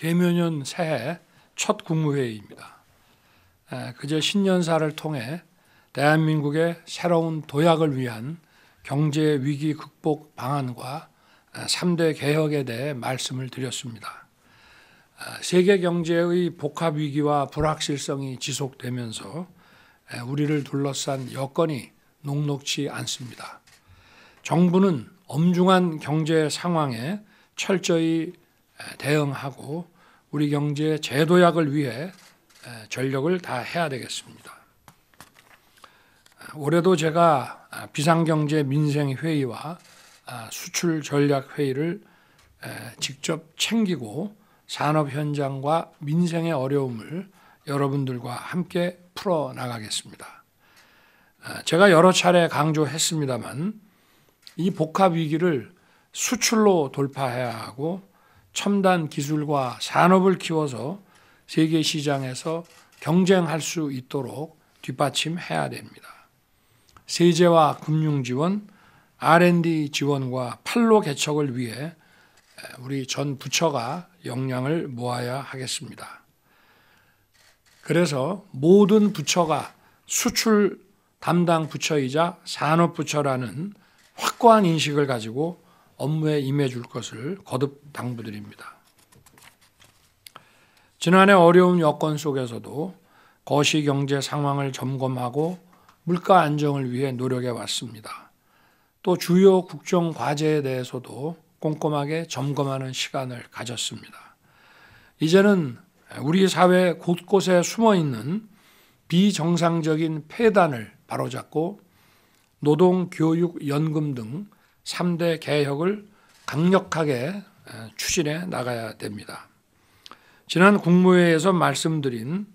개묘년 새해 첫 국무회의입니다. 그저 신년사를 통해 대한민국의 새로운 도약을 위한 경제 위기 극복 방안과 3대 개혁에 대해 말씀을 드렸습니다. 세계 경제의 복합 위기와 불확실성이 지속되면서 우리를 둘러싼 여건이 녹록치 않습니다. 정부는 엄중한 경제 상황에 철저히 대응하고 우리 경제 제도약을 위해 전력을 다 해야 되겠습니다. 올해도 제가 아, 비상경제 민생회의와 아, 수출 전략회의를 직접 챙기고 산업 현장과 민생의 어려움을 여러분들과 함께 풀어 나가겠습니다. 제가 여러 차례 강조했습니다만 이 복합 위기를 수출로 돌파해야 하고 첨단 기술과 산업을 키워서 세계 시장에서 경쟁할 수 있도록 뒷받침해야 됩니다. 세제와 금융 지원, R&D 지원과 판로 개척을 위해 우리 전 부처가 역량을 모아야 하겠습니다. 그래서 모든 부처가 수출 담당 부처이자 산업 부처라는 확고한 인식을 가지고 업무에 임해 줄 것을 거듭 당부드립니다. 지난해 어려운 여건 속에서도 거시 경제 상황을 점검하고 물가 안정을 위해 노력해 왔습니다. 또 주요 국정 과제에 대해서도 꼼꼼하게 점검하는 시간을 가졌습니다. 이제는 우리 사회 곳곳에 숨어 있는 비정상적인 폐단을 바로잡고 노동, 교육, 연금 등 3대 개혁을 강력하게 추진해 나가야 됩니다. 지난 국무회의에서 말씀드린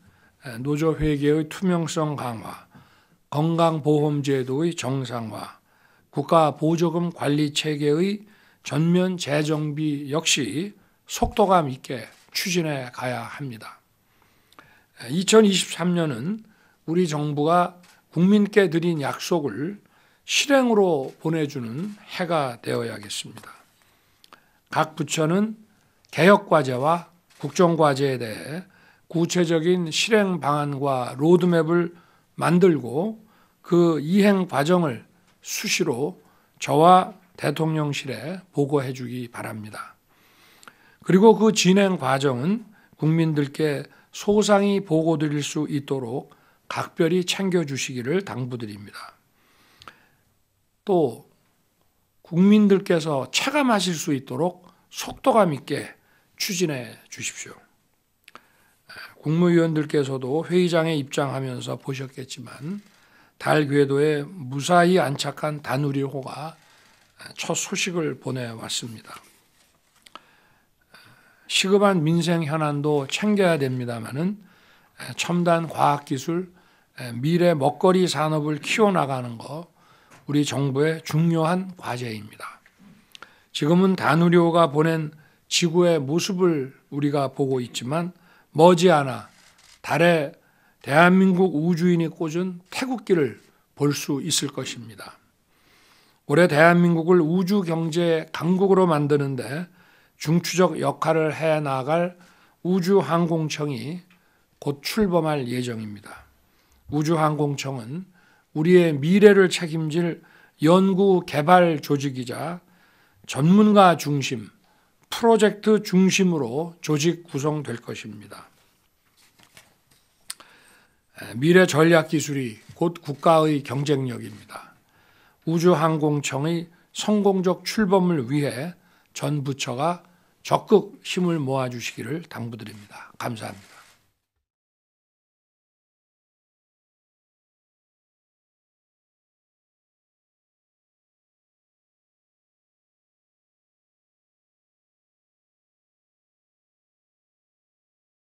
노조 회계의 투명성 강화, 건강보험제도의 정상화, 국가보조금 관리 체계의 전면 재정비 역시 속도감 있게 추진해 가야 합니다. 2023년은 우리 정부가 국민께 드린 약속을 실행으로 보내주는 해가 되어야겠습니다. 각 부처는 개혁과제와 국정과제에 대해 구체적인 실행 방안과 로드맵을 만들고 그 이행 과정을 수시로 저와 대통령실에 보고해 주기 바랍니다. 그리고 그 진행 과정은 국민들께 소상히 보고 드릴 수 있도록 각별히 챙겨 주시기를 당부드립니다. 또 국민들께서 체감하실 수 있도록 속도감 있게 추진해 주십시오. 아, 국무위원들께서도 회의장에 입장하면서 보셨겠지만 달 궤도에 무사히 안착한 다누리호가 첫 소식을 보내왔습니다. 아, 시급한 민생 현안도 챙겨야 됩니다마는 첨단 과학기술, 미래 먹거리 산업을 키워나가는 것, 우리 정부의 중요한 과제입니다. 지금은 단우리호가 보낸 지구의 모습을 우리가 보고 있지만 머지않아 달에 대한민국 우주인이 꽂은 태국기를 볼 수 있을 것입니다. 올해 대한민국을 우주 경제 강국으로 만드는데 중추적 역할을 해 나갈 우주항공청이 곧 출범할 예정입니다. 우주항공청은 우리의 미래를 책임질 연구 개발 조직이자 전문가 중심, 프로젝트 중심으로 조직 구성될 것입니다. 미래 전략 기술이 곧 국가의 경쟁력입니다. 우주항공청의 성공적 출범을 위해 전 부처가 적극 힘을 모아주시기를 당부드립니다. 감사합니다.